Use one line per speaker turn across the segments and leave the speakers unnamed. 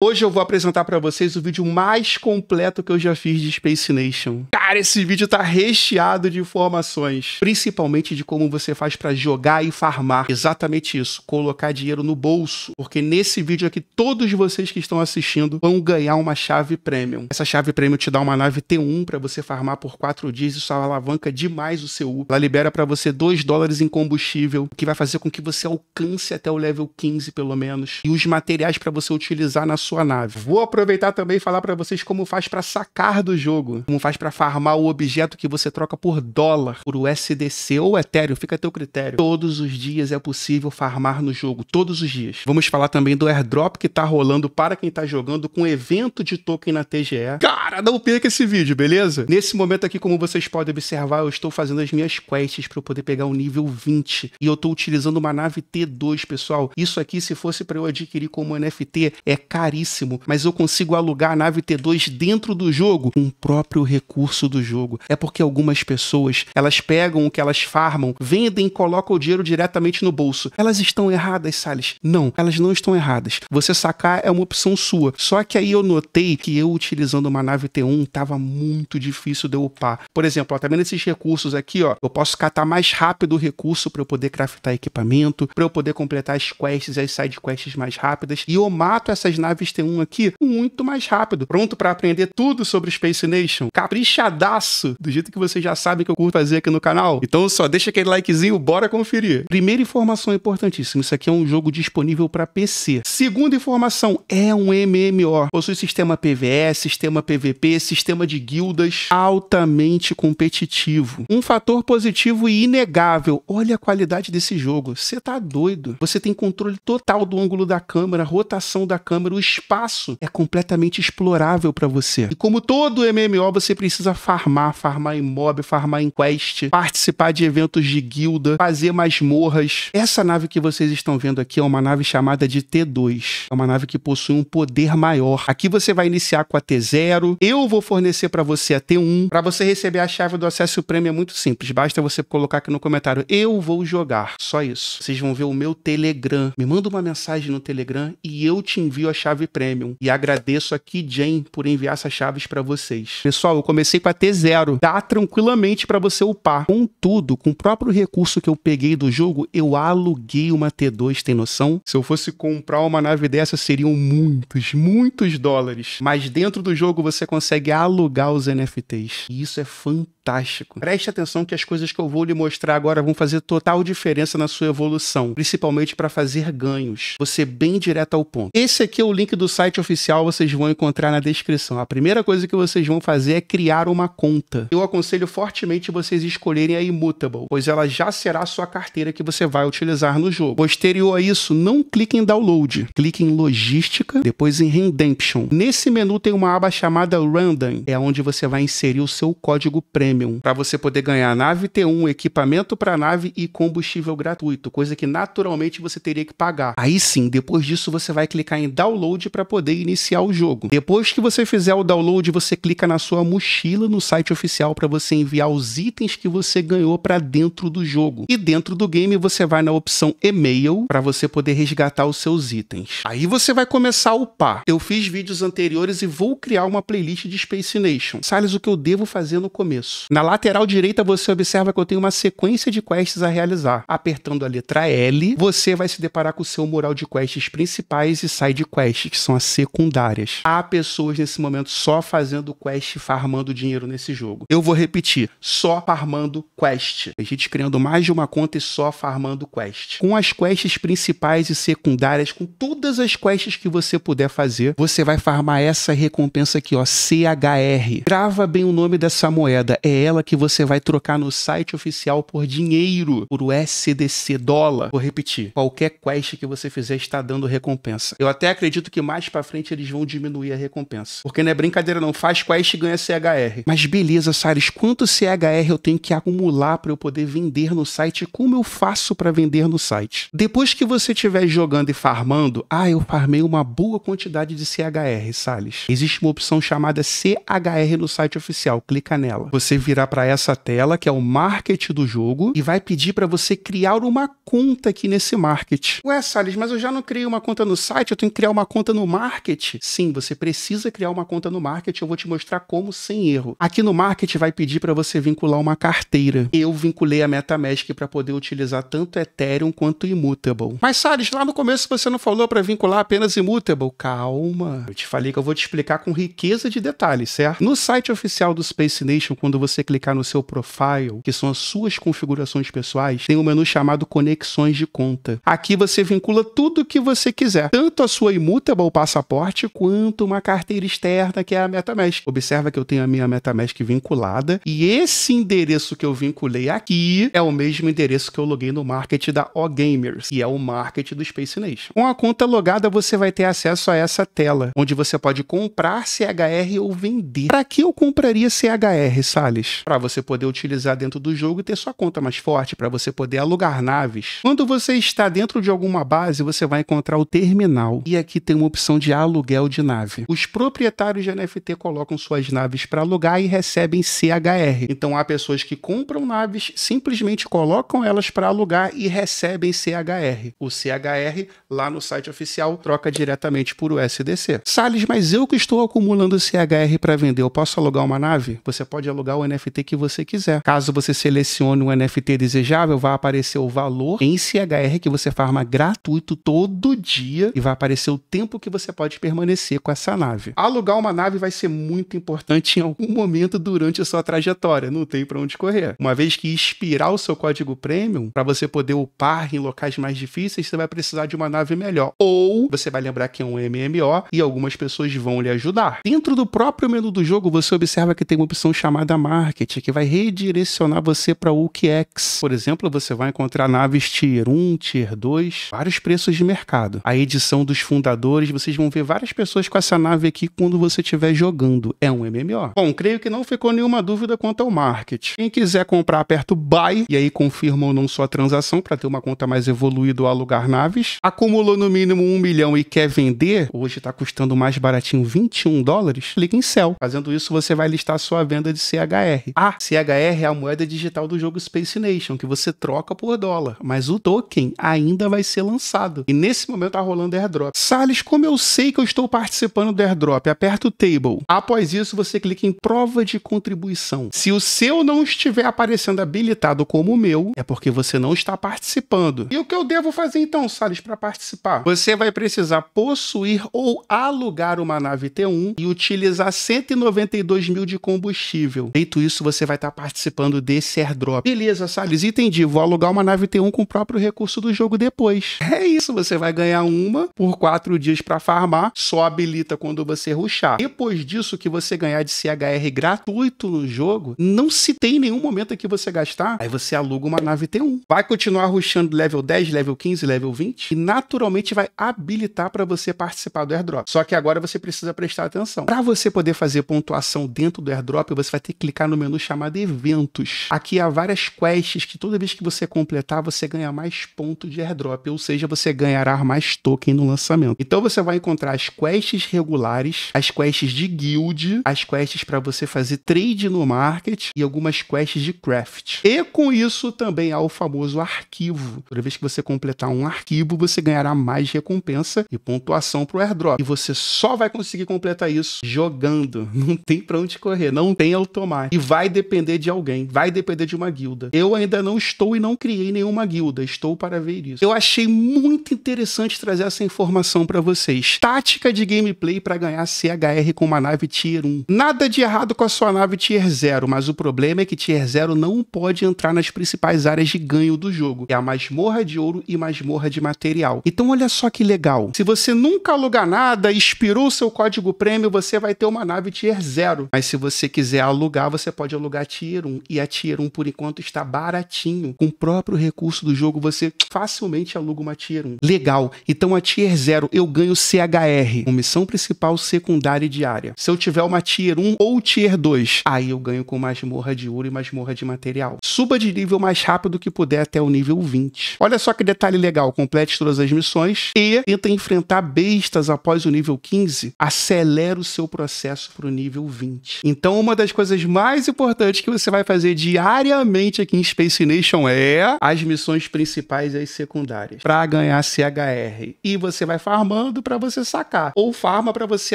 Hoje eu vou apresentar para vocês o vídeo mais completo que eu já fiz de Space Nation. Cara, esse vídeo tá recheado de informações, principalmente de como você faz para jogar e farmar. Exatamente isso, colocar dinheiro no bolso, porque nesse vídeo aqui todos vocês que estão assistindo vão ganhar uma chave premium. Essa chave premium te dá uma nave T1 para você farmar por 4 dias, isso alavanca demais o seu U. Ela libera para você 2 dólares em combustível, que vai fazer com que você alcance até o level 15 pelo menos, e os materiais para você utilizar na sua sua nave. Vou aproveitar também e falar para vocês como faz para sacar do jogo, como faz para farmar o objeto que você troca por dólar, por USDC ou Ethereum, fica a teu critério. Todos os dias é possível farmar no jogo, todos os dias. Vamos falar também do airdrop que tá rolando para quem tá jogando com evento de token na TGE. Cara, não perca esse vídeo, beleza? Nesse momento aqui, como vocês podem observar, eu estou fazendo as minhas quests para eu poder pegar o nível 20 e eu tô utilizando uma nave T2, pessoal. Isso aqui, se fosse para eu adquirir como NFT, é caríssimo caríssimo, mas eu consigo alugar a nave T2 dentro do jogo, um próprio recurso do jogo. É porque algumas pessoas, elas pegam o que elas farmam, vendem e colocam o dinheiro diretamente no bolso. Elas estão erradas, Salles? Não, elas não estão erradas. Você sacar é uma opção sua. Só que aí eu notei que eu utilizando uma nave T1 tava muito difícil de upar. Por exemplo, ó, tá vendo esses recursos aqui, ó? Eu posso catar mais rápido o recurso para eu poder craftar equipamento, para eu poder completar as quests e as side quests mais rápidas. E eu mato essas naves tem têm um aqui muito mais rápido, pronto para aprender tudo sobre Space Nation, caprichadaço, do jeito que vocês já sabem que eu curto fazer aqui no canal. Então só deixa aquele likezinho, bora conferir. Primeira informação importantíssima, isso aqui é um jogo disponível para PC. Segunda informação, é um MMO. Possui sistema PvS, sistema PvP, sistema de guildas altamente competitivo. Um fator positivo e inegável, olha a qualidade desse jogo. Você tá doido. Você tem controle total do ângulo da câmera, rotação da câmera, o espaço é completamente explorável para você. E como todo MMO, você precisa farmar, farmar em mob, farmar em quest, participar de eventos de guilda, fazer masmorras. Essa nave que vocês estão vendo aqui é uma nave chamada de T2. É uma nave que possui um poder maior. Aqui você vai iniciar com a T0. Eu vou fornecer para você a T1. Para você receber a chave do acesso prêmio é muito simples. Basta você colocar aqui no comentário: "Eu vou jogar". Só isso. Vocês vão ver o meu Telegram. Me manda uma mensagem no Telegram e eu te envio a chave Premium. E agradeço aqui, Jane, por enviar essas chaves para vocês. Pessoal, eu comecei com a T0. Dá tranquilamente para você upar. Contudo, com o próprio recurso que eu peguei do jogo, eu aluguei uma T2, tem noção? Se eu fosse comprar uma nave dessa, seriam muitos, muitos dólares. Mas dentro do jogo você consegue alugar os NFTs. E isso é fantástico fantástico. Preste atenção que as coisas que eu vou lhe mostrar agora vão fazer total diferença na sua evolução, principalmente para fazer ganhos. Você é bem direto ao ponto. Esse aqui é o link do site oficial, vocês vão encontrar na descrição. A primeira coisa que vocês vão fazer é criar uma conta. Eu aconselho fortemente vocês escolherem a Immutable, pois ela já será a sua carteira que você vai utilizar no jogo. Posterior a isso, não clique em download, clique em logística, depois em redemption. Nesse menu tem uma aba chamada random, é onde você vai inserir o seu código premium Premium, para você poder ganhar nave T1, equipamento para nave e combustível gratuito, coisa que naturalmente você teria que pagar. Aí sim, depois disso você vai clicar em download para poder iniciar o jogo. Depois que você fizer o download, você clica na sua mochila no site oficial para você enviar os itens que você ganhou para dentro do jogo. E dentro do game você vai na opção e-mail para você poder resgatar os seus itens. Aí você vai começar a upar. Eu fiz vídeos anteriores e vou criar uma playlist de Space Nation. Sales, o que eu devo fazer no começo? Na lateral direita você observa que eu tenho uma sequência de quests a realizar. Apertando a letra L, você vai se deparar com o seu mural de quests principais e side quests, que são as secundárias. Há pessoas nesse momento só fazendo quest farmando dinheiro nesse jogo. Eu vou repetir, só farmando quest. A gente criando mais de uma conta e só farmando quest. Com as quests principais e secundárias, com todas as quests que você puder fazer, você vai farmar essa recompensa aqui, ó, CHR. Grava bem o nome dessa moeda, é ela que você vai trocar no site oficial por dinheiro, por USDC dólar. Vou repetir, qualquer quest que você fizer está dando recompensa. Eu até acredito que mais para frente eles vão diminuir a recompensa. Porque não é brincadeira não, faz quest e ganha CHR. Mas beleza, Sares, quanto CHR eu tenho que acumular para eu poder vender no site? Como eu faço para vender no site? Depois que você estiver jogando e farmando, ah, eu farmei uma boa quantidade de CHR, Sales. Existe uma opção chamada CHR no site oficial, clica nela. Você virar para essa tela, que é o market do jogo, e vai pedir para você criar uma conta aqui nesse market. Ué, Salles, mas eu já não criei uma conta no site, eu tenho que criar uma conta no market? Sim, você precisa criar uma conta no market, eu vou te mostrar como sem erro. Aqui no market vai pedir para você vincular uma carteira. Eu vinculei a MetaMask para poder utilizar tanto Ethereum quanto Immutable. Mas Salles, lá no começo você não falou para vincular apenas Immutable. Calma. Eu te falei que eu vou te explicar com riqueza de detalhes, certo? No site oficial do Space Nation, quando você você clicar no seu profile, que são as suas configurações pessoais, tem um menu chamado Conexões de Conta. Aqui você vincula tudo que você quiser, tanto a sua immutable passaporte quanto uma carteira externa, que é a MetaMask. Observa que eu tenho a minha MetaMask vinculada e esse endereço que eu vinculei aqui é o mesmo endereço que eu loguei no market da OGamers, que é o market do Space Nation. Com a conta logada, você vai ter acesso a essa tela, onde você pode comprar CHR ou vender. Para que eu compraria CHR, Sally? para você poder utilizar dentro do jogo e ter sua conta mais forte, para você poder alugar naves. Quando você está dentro de alguma base, você vai encontrar o terminal e aqui tem uma opção de aluguel de nave. Os proprietários de NFT colocam suas naves para alugar e recebem CHR. Então há pessoas que compram naves, simplesmente colocam elas para alugar e recebem CHR. O CHR lá no site oficial troca diretamente por USDC. Sales, mas eu que estou acumulando CHR para vender, eu posso alugar uma nave? Você pode alugar o NFT que você quiser. Caso você selecione um NFT desejável, vai aparecer o valor em CHR que você farma gratuito todo dia e vai aparecer o tempo que você pode permanecer com essa nave. Alugar uma nave vai ser muito importante em algum momento durante a sua trajetória, não tem para onde correr. Uma vez que expirar o seu código premium, para você poder upar em locais mais difíceis, você vai precisar de uma nave melhor. Ou você vai lembrar que é um MMO e algumas pessoas vão lhe ajudar. Dentro do próprio menu do jogo, você observa que tem uma opção chamada Mar marketing que vai redirecionar você para UQX. Por exemplo, você vai encontrar naves Tier 1, Tier 2, vários preços de mercado. A edição dos fundadores, vocês vão ver várias pessoas com essa nave aqui quando você estiver jogando. É um MMO. Bom, creio que não ficou nenhuma dúvida quanto ao marketing. Quem quiser comprar, aperta o Buy e aí confirma ou não sua transação para ter uma conta mais evoluída ou alugar naves. Acumulou no mínimo um milhão e quer vender, hoje está custando mais baratinho 21 dólares, clica em Sell. Fazendo isso, você vai listar sua venda de CHS CHR. A ah. CHR é a moeda digital do jogo Space Nation, que você troca por dólar, mas o token ainda vai ser lançado. E nesse momento tá rolando airdrop. Sales, como eu sei que eu estou participando do airdrop? Aperta o table. Após isso, você clica em prova de contribuição. Se o seu não estiver aparecendo habilitado como o meu, é porque você não está participando. E o que eu devo fazer então, Sales, para participar? Você vai precisar possuir ou alugar uma nave T1 e utilizar 192 mil de combustível. Feito Enquanto isso, você vai estar tá participando desse airdrop. Beleza, Salles, entendi. Vou alugar uma nave T1 com o próprio recurso do jogo depois. É isso, você vai ganhar uma por quatro dias para farmar, só habilita quando você ruxar. Depois disso, que você ganhar de CHR gratuito no jogo, não se tem nenhum momento que você gastar, aí você aluga uma nave T1. Vai continuar ruxando level 10, level 15, level 20 e naturalmente vai habilitar para você participar do airdrop. Só que agora você precisa prestar atenção. Para você poder fazer pontuação dentro do airdrop, você vai ter que clicar no menu chamado Eventos. Aqui há várias quests que toda vez que você completar, você ganha mais pontos de airdrop, ou seja, você ganhará mais token no lançamento. Então você vai encontrar as quests regulares, as quests de guild, as quests para você fazer trade no market e algumas quests de craft. E com isso também há o famoso arquivo. Toda vez que você completar um arquivo, você ganhará mais recompensa e pontuação para o airdrop. E você só vai conseguir completar isso jogando. Não tem para onde correr, não tem automático. E vai depender de alguém, vai depender de uma guilda. Eu ainda não estou e não criei nenhuma guilda, estou para ver isso. Eu achei muito interessante trazer essa informação para vocês. Tática de gameplay para ganhar CHR com uma nave tier 1. Nada de errado com a sua nave tier 0, mas o problema é que tier 0 não pode entrar nas principais áreas de ganho do jogo. É a masmorra de ouro e masmorra de material. Então olha só que legal. Se você nunca alugar nada, expirou seu código prêmio, você vai ter uma nave tier 0. Mas se você quiser alugar, você você pode alugar Tier 1 e a Tier 1 por enquanto está baratinho. Com o próprio recurso do jogo você facilmente aluga uma Tier 1. Legal, então a Tier 0 eu ganho CHR, com missão principal, secundária e diária. Se eu tiver uma Tier 1 ou Tier 2, aí eu ganho com masmorra de ouro e masmorra de material. Suba de nível mais rápido que puder até o nível 20. Olha só que detalhe legal, complete todas as missões e tenta enfrentar bestas após o nível 15, acelera o seu processo para o nível 20. Então uma das coisas mais mais importante que você vai fazer diariamente aqui em Space Nation é as missões principais e as secundárias para ganhar CHR. E você vai farmando para você sacar. Ou farma para você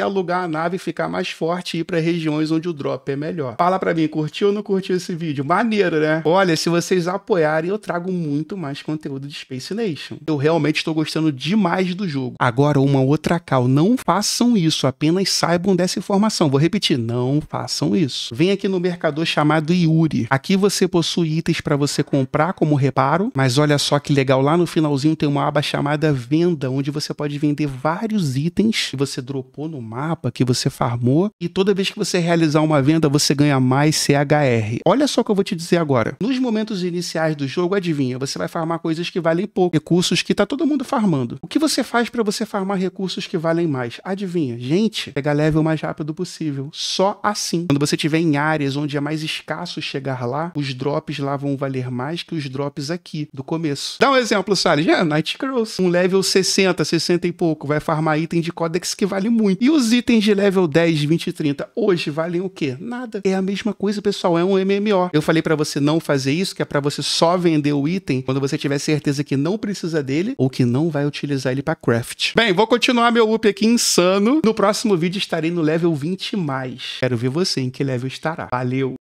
alugar a nave e ficar mais forte e ir para regiões onde o drop é melhor. Fala para mim, curtiu ou não curtiu esse vídeo? Maneiro, né? Olha, se vocês apoiarem, eu trago muito mais conteúdo de Space Nation. Eu realmente estou gostando demais do jogo. Agora, uma outra cal, não façam isso, apenas saibam dessa informação. Vou repetir, não façam isso. Vem aqui no mercador chamado Yuri. Aqui você possui itens para você comprar como reparo, mas olha só que legal, lá no finalzinho tem uma aba chamada Venda, onde você pode vender vários itens que você dropou no mapa, que você farmou, e toda vez que você realizar uma venda, você ganha mais CHR. Olha só o que eu vou te dizer agora. Nos momentos iniciais do jogo, adivinha, você vai farmar coisas que valem pouco, recursos que tá todo mundo farmando. O que você faz para você farmar recursos que valem mais? Adivinha, gente, pegar level o mais rápido possível. Só assim. Quando você tiver em áreas mas onde é mais escasso chegar lá, os drops lá vão valer mais que os drops aqui, do começo. Dá um exemplo, Salles. É, Night Cross. Um level 60, 60 e pouco, vai farmar item de Codex que vale muito. E os itens de level 10, 20 e 30, hoje valem o quê? Nada. É a mesma coisa, pessoal, é um MMO. Eu falei para você não fazer isso, que é para você só vender o item quando você tiver certeza que não precisa dele ou que não vai utilizar ele para craft. Bem, vou continuar meu up aqui insano. No próximo vídeo estarei no level 20+. Mais. Quero ver você em que level estará. Valeu! Valeu!